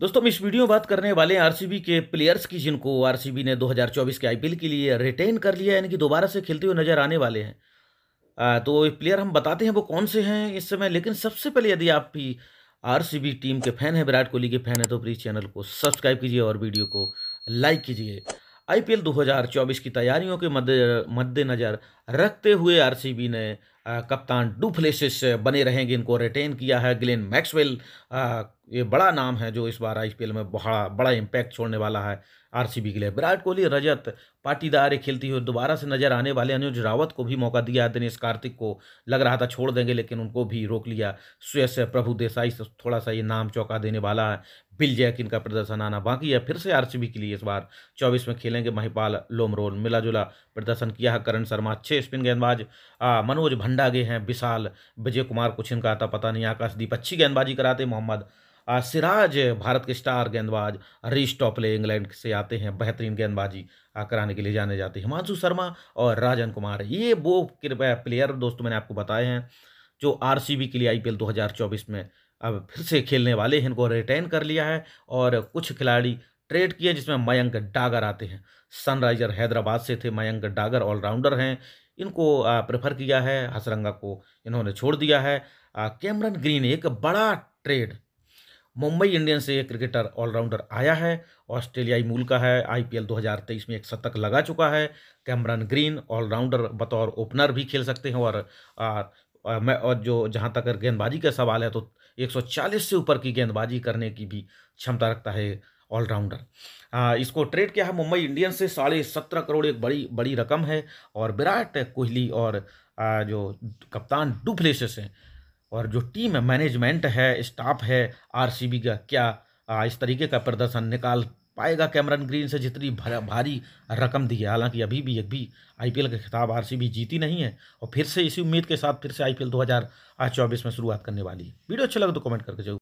दोस्तों हम इस वीडियो में बात करने वाले हैं आरसीबी के प्लेयर्स की जिनको आरसीबी ने 2024 के आईपीएल के लिए रिटेन कर लिया यानी कि दोबारा से खेलते हुए नजर आने वाले हैं आ, तो प्लेयर हम बताते हैं वो कौन से हैं इस समय लेकिन सबसे पहले यदि आप भी आरसीबी टीम के फैन हैं विराट कोहली के फैन हैं तो प्लीज़ चैनल को सब्सक्राइब कीजिए और वीडियो को लाइक कीजिए आई पी की तैयारियों के मद्देनज़र रखते हुए आर ने कप्तान डुप्लेसिस बने रहेंगे इनको रिटेन किया है ग्लेन मैक्सवेल ये बड़ा नाम है जो इस बार आईपीएल में बड़ा बड़ा इम्पैक्ट छोड़ने वाला है आरसीबी के लिए विराट कोहली रजत पाटीदार खेलती हुई दोबारा से नजर आने वाले अनुज रावत को भी मौका दिया दिनेश कार्तिक को लग रहा था छोड़ देंगे लेकिन उनको भी रोक लिया सुयश प्रभु देसाई से थोड़ा सा ये नाम चौंका देने वाला है बिल जैक इनका प्रदर्शन आना बाकी है फिर से आर के लिए इस बार चौबीस में खेलेंगे महिपाल लोमरोल मिला जुला प्रदर्शन किया है करण शर्मा अच्छे स्पिन गेंदबाज मनोज भंडागे हैं विशाल विजय कुमार कुछ इनका आता पता नहीं आकाशदीप अच्छी गेंदबाजी कराते मोहम्मद सिराज भारत के स्टार गेंदबाज हरीश टॉपले इंग्लैंड से आते हैं बेहतरीन गेंदबाजी कराने के लिए जाने जाते हैं हिमांशु शर्मा और राजन कुमार ये वो कृपया प्लेयर दोस्तों मैंने आपको बताए हैं जो आर के लिए आई 2024 में अब फिर से खेलने वाले हैं इनको रिटेन कर लिया है और कुछ खिलाड़ी ट्रेड किए जिसमें मयंक डागर आते हैं सनराइजर हैदराबाद से थे मयंक डागर ऑलराउंडर हैं इनको प्रेफर किया है हसरंगा को इन्होंने छोड़ दिया है कैमरन ग्रीन एक बड़ा ट्रेड मुंबई इंडियन से एक क्रिकेटर ऑलराउंडर आया है ऑस्ट्रेलियाई मूल का है आईपीएल 2023 में एक शतक लगा चुका है कैमरन ग्रीन ऑलराउंडर बतौर ओपनर भी खेल सकते हैं और मैं और जो जहाँ तक गेंदबाजी का सवाल है तो 140 से ऊपर की गेंदबाजी करने की भी क्षमता रखता है ऑलराउंडर इसको ट्रेड किया है मुंबई इंडियंस से साढ़े सत्रह करोड़ एक बड़ी बड़ी रकम है और विराट कोहली और आ, जो कप्तान डुप्लेसेस हैं और जो टीम है मैनेजमेंट है स्टाफ है आरसीबी का क्या इस तरीके का प्रदर्शन निकाल पाएगा कैमरन ग्रीन से जितनी भारी रकम दी है हालांकि अभी भी एक भी आईपीएल का खिताब आरसीबी जीती नहीं है और फिर से इसी उम्मीद के साथ फिर से आईपीएल 2024 में शुरुआत करने वाली है वीडियो अच्छा लगे तो कमेंट करके जरूर